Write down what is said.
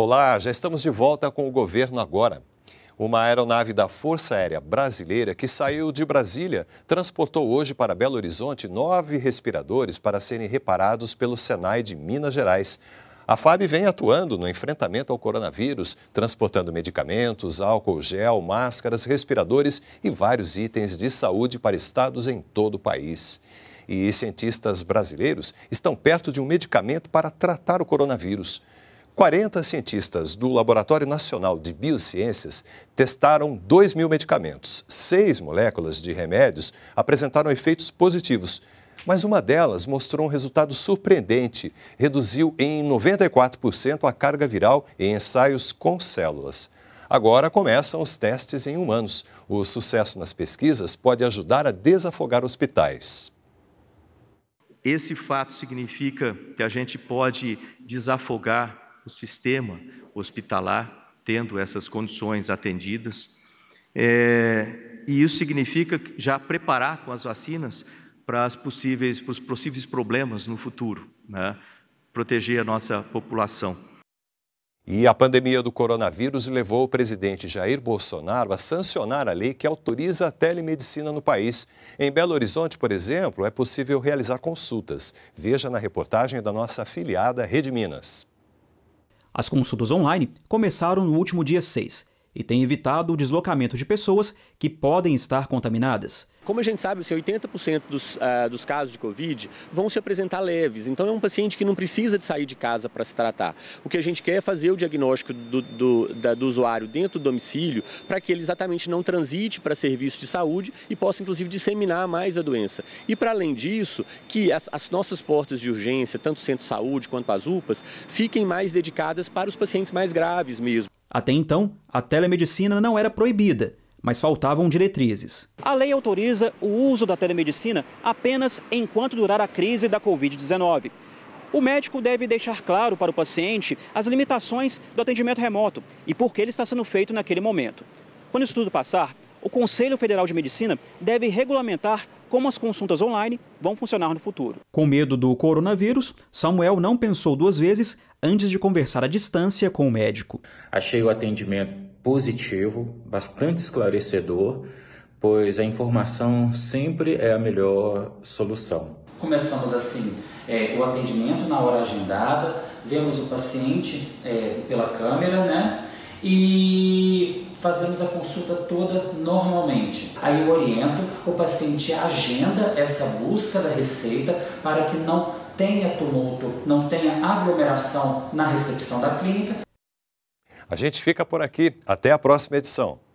Olá, já estamos de volta com o governo agora. Uma aeronave da Força Aérea Brasileira que saiu de Brasília transportou hoje para Belo Horizonte nove respiradores para serem reparados pelo Senai de Minas Gerais. A FAB vem atuando no enfrentamento ao coronavírus, transportando medicamentos, álcool gel, máscaras, respiradores e vários itens de saúde para estados em todo o país. E cientistas brasileiros estão perto de um medicamento para tratar o coronavírus. 40 cientistas do Laboratório Nacional de Biociências testaram 2 mil medicamentos. Seis moléculas de remédios apresentaram efeitos positivos, mas uma delas mostrou um resultado surpreendente: reduziu em 94% a carga viral em ensaios com células. Agora começam os testes em humanos. O sucesso nas pesquisas pode ajudar a desafogar hospitais. Esse fato significa que a gente pode desafogar o sistema hospitalar tendo essas condições atendidas. É, e isso significa já preparar com as vacinas para, as possíveis, para os possíveis problemas no futuro, né? proteger a nossa população. E a pandemia do coronavírus levou o presidente Jair Bolsonaro a sancionar a lei que autoriza a telemedicina no país. Em Belo Horizonte, por exemplo, é possível realizar consultas. Veja na reportagem da nossa afiliada Rede Minas. As consultas online começaram no último dia 6 e tem evitado o deslocamento de pessoas que podem estar contaminadas. Como a gente sabe, 80% dos, uh, dos casos de Covid vão se apresentar leves. Então, é um paciente que não precisa de sair de casa para se tratar. O que a gente quer é fazer o diagnóstico do, do, da, do usuário dentro do domicílio para que ele exatamente não transite para serviço de saúde e possa, inclusive, disseminar mais a doença. E, para além disso, que as, as nossas portas de urgência, tanto o centro de saúde quanto as UPAs, fiquem mais dedicadas para os pacientes mais graves mesmo. Até então, a telemedicina não era proibida, mas faltavam diretrizes. A lei autoriza o uso da telemedicina apenas enquanto durar a crise da Covid-19. O médico deve deixar claro para o paciente as limitações do atendimento remoto e por que ele está sendo feito naquele momento. Quando isso tudo passar, o Conselho Federal de Medicina deve regulamentar como as consultas online vão funcionar no futuro. Com medo do coronavírus, Samuel não pensou duas vezes antes de conversar à distância com o médico. Achei o atendimento positivo, bastante esclarecedor, pois a informação sempre é a melhor solução. Começamos assim é, o atendimento na hora agendada, vemos o paciente é, pela câmera, né? E fazemos a consulta toda normalmente. Aí eu oriento o paciente agenda essa busca da receita para que não tenha tumulto, não tenha aglomeração na recepção da clínica. A gente fica por aqui, até a próxima edição.